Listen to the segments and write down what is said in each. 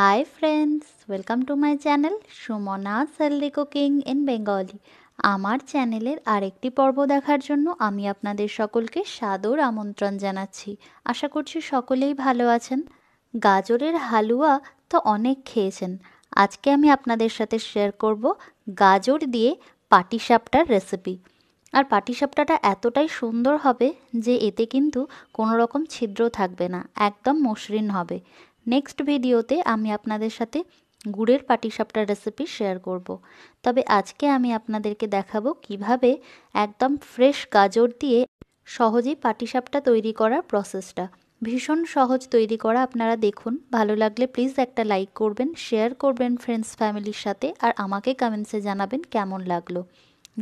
High friends welcome to my channel Sumana সেলদি cooking in Bengali আমার চ্যানেলের আরেকটি পর্ব দেখার জন্য আমি আপনাদের সকলকে সাদর আমন্ত্রণ জানাচ্ছি আশা করছি সকলেই ভালো আছেন গাজরের হালুয়া তো অনেক খেয়েছেন আজকে আমি আপনাদের সাথে শেয়ার করব গাজর দিয়ে পাটিসাপটার রেসিপি আর পাটিসাপটাটা এতটাই সুন্দর হবে যে এতে কিন্তু কোনো রকম ছিদ্র থাকবে না একদম মসৃণ হবে নেক্সট ভিডিওতে আমি আপনাদের সাথে গুড়ের পাটিসাপটা রেসিপি শেয়ার করব। তবে আজকে আমি আপনাদেরকে দেখাবো কিভাবে একদম ফ্রেশ গাজর দিয়ে সহজেই পাটিসাপটা তৈরি করার প্রসেসটা ভীষণ সহজ তৈরি করা আপনারা দেখুন ভালো লাগলে প্লিজ একটা লাইক করবেন শেয়ার করবেন ফ্রেন্ডস ফ্যামিলির সাথে আর আমাকে কমেন্টসে জানাবেন কেমন লাগলো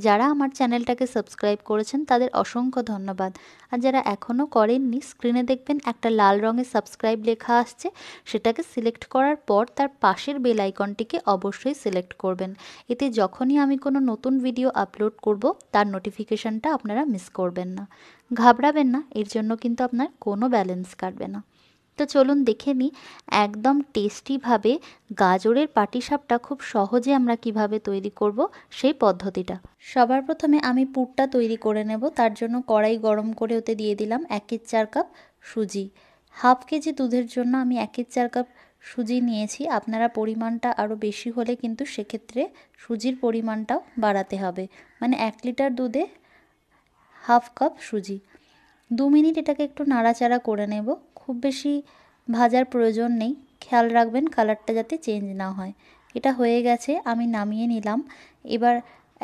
যারা আমার চ্যানেলটাকে সাবস্ক্রাইব করেছেন তাদের অসংখ্য ধন্যবাদ আর যারা এখনও করেননি স্ক্রিনে দেখবেন একটা লাল রঙের সাবস্ক্রাইব লেখা আসছে সেটাকে সিলেক্ট করার পর তার পাশের বেল আইকনটিকে অবশ্যই সিলেক্ট করবেন এতে যখনই আমি কোনো নতুন ভিডিও আপলোড করব তার নোটিফিকেশানটা আপনারা মিস করবেন না ঘাবড়াবেন না এর জন্য কিন্তু আপনার কোনো ব্যালেন্স কাটবে না তো চলুন দেখে নিই একদম টেস্টিভাবে গাজরের পাটিসাপটা খুব সহজে আমরা কিভাবে তৈরি করব সেই পদ্ধতিটা সবার প্রথমে আমি পুরটা তৈরি করে নেব তার জন্য কড়াই গরম করে ওতে দিয়ে দিলাম একের চার কাপ সুজি হাফ কেজি দুধের জন্য আমি একের চার কাপ সুজি নিয়েছি আপনারা পরিমাণটা আরও বেশি হলে কিন্তু সেক্ষেত্রে সুজির পরিমাণটাও বাড়াতে হবে মানে এক লিটার দুধে হাফ কাপ সুজি দু মিনিট এটাকে একটু নাড়াচাড়া করে নেব খুব বেশি ভাজার প্রয়োজন নেই খেয়াল রাখবেন কালারটা যাতে চেঞ্জ না হয় এটা হয়ে গেছে আমি নামিয়ে নিলাম এবার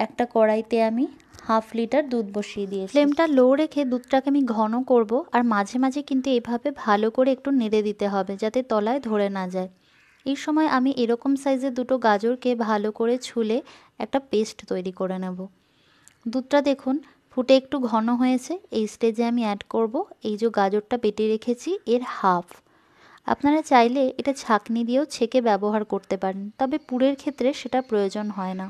একটা কড়াইতে আমি হাফ লিটার দুধ বসিয়ে দিয়ে ফ্লেমটা লো রেখে দুধটাকে আমি ঘন করব আর মাঝে মাঝে কিন্তু এভাবে ভালো করে একটু নেড়ে দিতে হবে যাতে তলায় ধরে না যায় এই সময় আমি এরকম সাইজের দুটো গাজরকে ভালো করে ছুলে একটা পেস্ট তৈরি করে নেব দুধটা দেখুন ফুটে একটু ঘন হয়েছে এই স্টেজে আমি অ্যাড করব এই যে গাজরটা পেটে রেখেছি এর হাফ আপনারা চাইলে এটা ছাকনি দিয়েও ছেঁকে ব্যবহার করতে পারেন তবে পুরের ক্ষেত্রে সেটা প্রয়োজন হয় না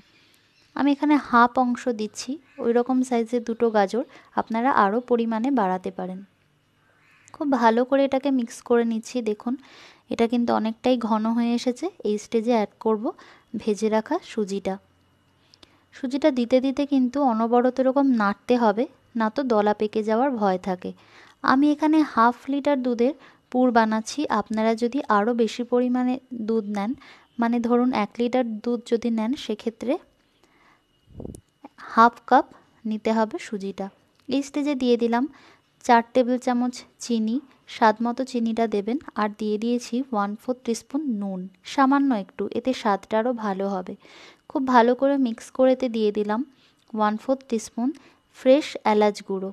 আমি এখানে হাফ অংশ দিচ্ছি ওই রকম সাইজের দুটো গাজর আপনারা আরও পরিমাণে বাড়াতে পারেন খুব ভালো করে এটাকে মিক্স করে নিচ্ছি দেখুন এটা কিন্তু অনেকটাই ঘন হয়ে এসেছে এই স্টেজে অ্যাড করব ভেজে রাখা সুজিটা সুজিটা দিতে দিতে কিন্তু অনবরত এরকম নাড়তে হবে না তো দলা পেকে যাওয়ার ভয় থাকে আমি এখানে হাফ লিটার দুধের পুর বানাচ্ছি আপনারা যদি আরও বেশি পরিমাণে দুধ নেন মানে ধরুন এক লিটার দুধ যদি নেন সেক্ষেত্রে হাফ কাপ নিতে হবে সুজিটা এই স্টেজে দিয়ে দিলাম চার টেবিল চামচ চিনি স্বাদ মতো চিনিটা দেবেন আর দিয়ে দিয়েছি ওয়ান ফোর স্পুন নুন সামান্য একটু এতে স্বাদটা আরও ভালো হবে খুব ভালো করে মিক্স করেতে দিয়ে দিলাম ওয়ান ফোর স্পুন ফ্রেশ এলাচ গুঁড়ো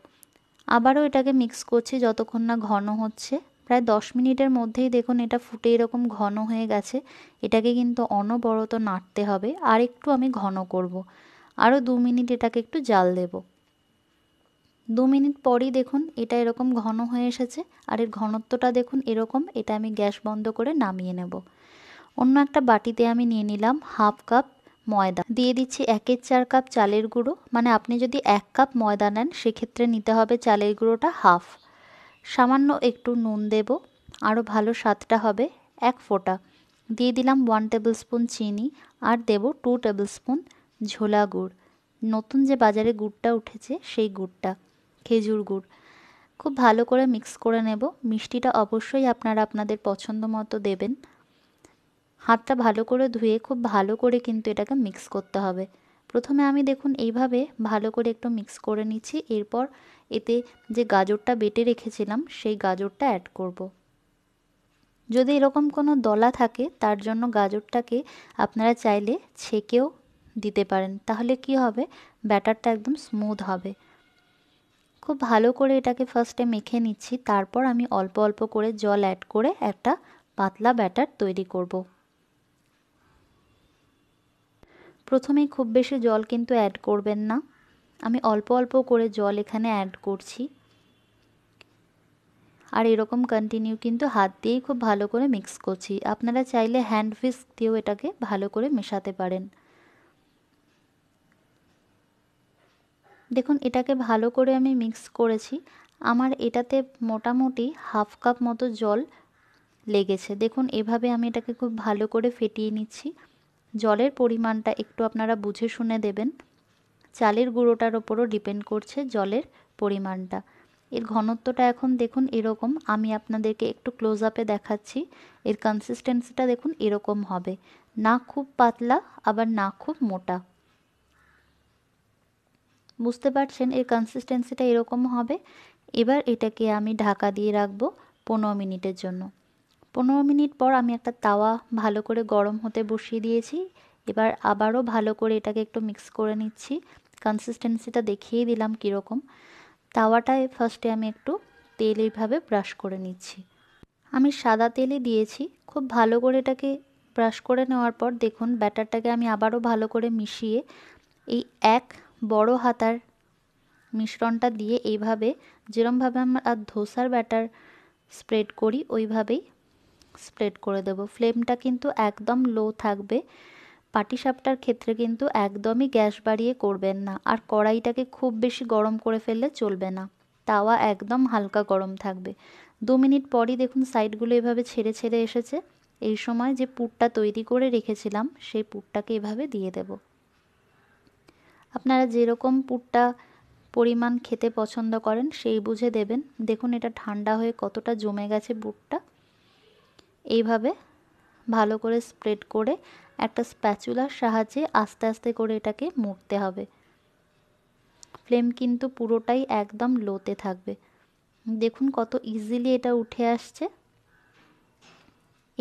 আবারও এটাকে মিক্স করছি যতক্ষণ না ঘন হচ্ছে প্রায় দশ মিনিটের মধ্যেই দেখুন এটা ফুটে এরকম ঘন হয়ে গেছে এটাকে কিন্তু অনবরত নাড়তে হবে আর একটু আমি ঘন করব। আরও দু মিনিট এটাকে একটু জাল দেবো দু মিনিট পরই দেখুন এটা এরকম ঘন হয়ে এসেছে আর এর ঘনত্বটা দেখুন এরকম এটা আমি গ্যাস বন্ধ করে নামিয়ে নেব অন্য একটা বাটিতে আমি নিয়ে নিলাম হাফ কাপ ময়দা দিয়ে দিচ্ছি একের চার কাপ চালের গুঁড়ো মানে আপনি যদি এক কাপ ময়দা নেন সেক্ষেত্রে নিতে হবে চালের গুঁড়োটা হাফ সামান্য একটু নুন দেব আরও ভালো স্বাদটা হবে এক ফোঁটা দিয়ে দিলাম ওয়ান টেবিল স্পুন চিনি আর দেব টু টেবিল স্পুন ঝোলা গুড় নতুন যে বাজারে গুড়টা উঠেছে সেই গুড়টা খেজুর গুড় খুব ভালো করে মিক্স করে নেব মিষ্টিটা অবশ্যই আপনারা আপনাদের পছন্দ মতো দেবেন হাতটা ভালো করে ধুয়ে খুব ভালো করে কিন্তু এটাকে মিক্স করতে হবে প্রথমে আমি দেখুন এইভাবে ভালো করে একটু মিক্স করে নিচ্ছি এরপর এতে যে গাজরটা বেটে রেখেছিলাম সেই গাজরটা অ্যাড করব। যদি এরকম কোনো দলা থাকে তার জন্য গাজরটাকে আপনারা চাইলে ছেঁকেও দিতে পারেন তাহলে কি হবে ব্যাটারটা একদম স্মুথ হবে খুব ভালো করে এটাকে ফার্স্টে মেখে নিচ্ছি তারপর আমি অল্প অল্প করে জল অ্যাড করে একটা পাতলা ব্যাটার তৈরি করব। প্রথমে খুব বেশি জল কিন্তু অ্যাড করবেন না আমি অল্প অল্প করে জল এখানে অ্যাড করছি আর এরকম কন্টিনিউ কিন্তু হাত দিয়েই খুব ভালো করে মিক্স করছি আপনারা চাইলে হ্যান্ড ফিস্ক দিয়েও এটাকে ভালো করে মেশাতে পারেন দেখুন এটাকে ভালো করে আমি মিক্স করেছি আমার এটাতে মোটামুটি হাফ কাপ মতো জল লেগেছে দেখুন এভাবে আমি এটাকে খুব ভালো করে ফেটিয়ে নিচ্ছি জলের পরিমাণটা একটু আপনারা বুঝে শুনে দেবেন চালের গুঁড়োটার ওপরও ডিপেন্ড করছে জলের পরিমাণটা এর ঘনত্বটা এখন দেখুন এরকম আমি আপনাদেরকে একটু ক্লোজ আপে দেখাচ্ছি এর কনসিস্টেন্সিটা দেখুন এরকম হবে না খুব পাতলা আবার না খুব মোটা বুঝতে পারছেন এর কনসিস্টেন্সিটা এরকম হবে এবার এটাকে আমি ঢাকা দিয়ে রাখবো পনেরো মিনিটের জন্য পনেরো মিনিট পর আমি একটা তাওয়া ভালো করে গরম হতে বসিয়ে দিয়েছি এবার আবারও ভালো করে এটাকে একটু মিক্স করে নিচ্ছি কনসিস্টেন্সিটা দেখিয়ে দিলাম কীরকম তাওয়াটায় ফার্স্টে আমি একটু তেল এইভাবে ব্রাশ করে নিচ্ছি আমি সাদা তেলে দিয়েছি খুব ভালো করে এটাকে ব্রাশ করে নেওয়ার পর দেখুন ব্যাটারটাকে আমি আবারও ভালো করে মিশিয়ে এই এক বড় হাতার মিশ্রণটা দিয়ে এইভাবে যেরমভাবে আমরা ধোসার ব্যাটার স্প্রেড করি ওইভাবেই স্প্রেড করে দেব ফ্লেমটা কিন্তু একদম লো থাকবে পাটিসাপটার ক্ষেত্রে কিন্তু একদমই গ্যাস বাড়িয়ে করবেন না আর কড়াইটাকে খুব বেশি গরম করে ফেললে চলবে না তাওয়া একদম হালকা গরম থাকবে দু মিনিট পরই দেখুন সাইডগুলো এভাবে ছেড়ে ছেড়ে এসেছে এই সময় যে পুরটা তৈরি করে রেখেছিলাম সেই পুরটাকে এভাবে দিয়ে দেবো আপনারা যেরকম পুরটা পরিমাণ খেতে পছন্দ করেন সেই বুঝে দেবেন দেখুন এটা ঠান্ডা হয়ে কতটা জমে গেছে বুটটা এইভাবে ভালো করে স্প্রেড করে একটা স্প্যাচুলার সাহায্যে আস্তে আস্তে করে এটাকে মুড়তে হবে ফ্লেম কিন্তু পুরোটাই একদম লোতে থাকবে দেখুন কত ইজিলি এটা উঠে আসছে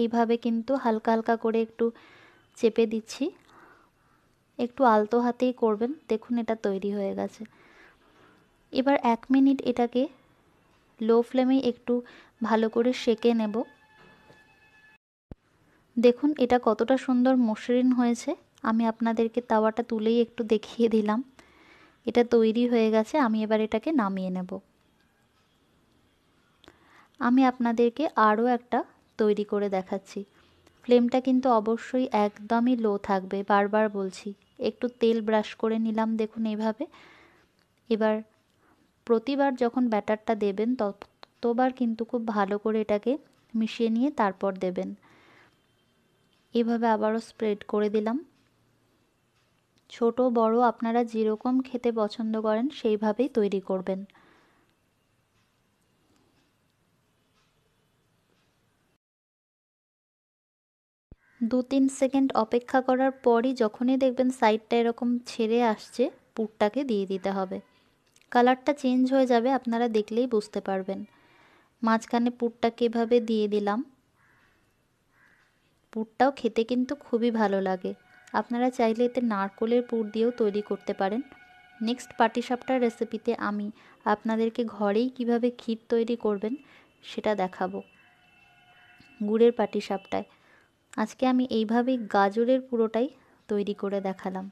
এইভাবে কিন্তু হালকা হালকা করে একটু চেপে দিচ্ছি একটু আলতো হাতেই করবেন দেখুন এটা তৈরি হয়ে গেছে এবার এক মিনিট এটাকে লো ফ্লেমে একটু ভালো করে সেকে নেব দেখুন এটা কতটা সুন্দর মসৃণ হয়েছে আমি আপনাদেরকে তাওয়াটা তুলেই একটু দেখিয়ে দিলাম এটা তৈরি হয়ে গেছে আমি এবার এটাকে নামিয়ে নেব আমি আপনাদেরকে আরও একটা তৈরি করে দেখাচ্ছি ফ্লেমটা কিন্তু অবশ্যই একদমই লো থাকবে বারবার বলছি একটু তেল ব্রাশ করে নিলাম দেখুন এভাবে এবার প্রতিবার যখন ব্যাটারটা দেবেন ততবার কিন্তু খুব ভালো করে এটাকে মিশিয়ে নিয়ে তারপর দেবেন এভাবে আবারও স্প্রেড করে দিলাম ছোট বড় আপনারা যেরকম খেতে পছন্দ করেন সেইভাবেই তৈরি করবেন দু তিন সেকেন্ড অপেক্ষা করার পরই যখনই দেখবেন সাইডটা এরকম ছেড়ে আসছে পুরটাকে দিয়ে দিতে হবে কালারটা চেঞ্জ হয়ে যাবে আপনারা দেখলেই বুঝতে পারবেন মাঝখানে পুরটাকে এভাবে দিয়ে দিলাম পুরটাও খেতে কিন্তু খুবই ভালো লাগে আপনারা চাইলে এতে নারকোলের পুর দিয়েও তৈরি করতে পারেন নেক্সট পাটিসাপটার রেসিপিতে আমি আপনাদেরকে ঘরেই কিভাবে ক্ষীর তৈরি করবেন সেটা দেখাবো গুড়ের পাটিসাপটায় আজকে আমি এইভাবেই গাজরের পুরোটাই তৈরি করে দেখালাম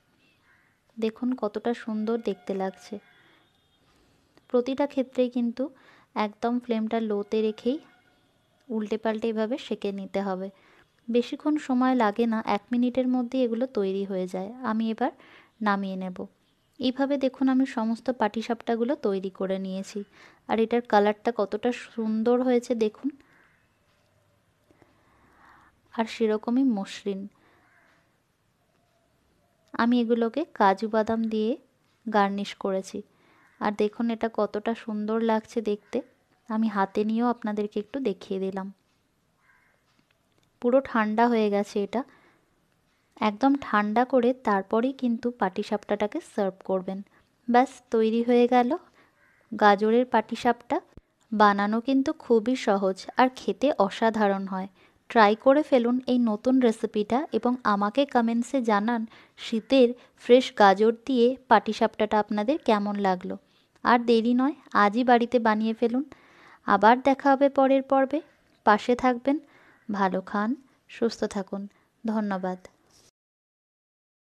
দেখুন কতটা সুন্দর দেখতে লাগছে প্রতিটা ক্ষেত্রেই কিন্তু একদম ফ্লেমটা লোতে রেখেই উল্টে পাল্টে এভাবে সেঁকে নিতে হবে বেশিক্ষণ সময় লাগে না এক মিনিটের মধ্যে এগুলো তৈরি হয়ে যায় আমি এবার নামিয়ে নেব এইভাবে দেখুন আমি সমস্ত পাটিসাপটাগুলো তৈরি করে নিয়েছি আর এটার কালারটা কতটা সুন্দর হয়েছে দেখুন আর সেরকমই মসৃণ আমি এগুলোকে কাজু বাদাম দিয়ে গার্নিশ করেছি আর দেখুন এটা কতটা সুন্দর লাগছে দেখতে আমি হাতে নিয়েও আপনাদেরকে একটু দেখিয়ে দিলাম পুরো ঠান্ডা হয়ে গেছে এটা একদম ঠান্ডা করে তারপরেই কিন্তু পাটিসাপটাটাকে সার্ভ করবেন ব্যাস তৈরি হয়ে গেল গাজরের পাটিসাপটা বানানো কিন্তু খুবই সহজ আর খেতে অসাধারণ হয় ট্রাই করে ফেলুন এই নতুন রেসিপিটা এবং আমাকে কমেন্টসে জানান শীতের ফ্রেশ গাজর দিয়ে পাটিসাপটাটা আপনাদের কেমন লাগলো আর দেরি নয় আজই বাড়িতে বানিয়ে ফেলুন আবার দেখা হবে পরের পর্বে পাশে থাকবেন ভালো খান সুস্থ থাকুন ধন্যবাদ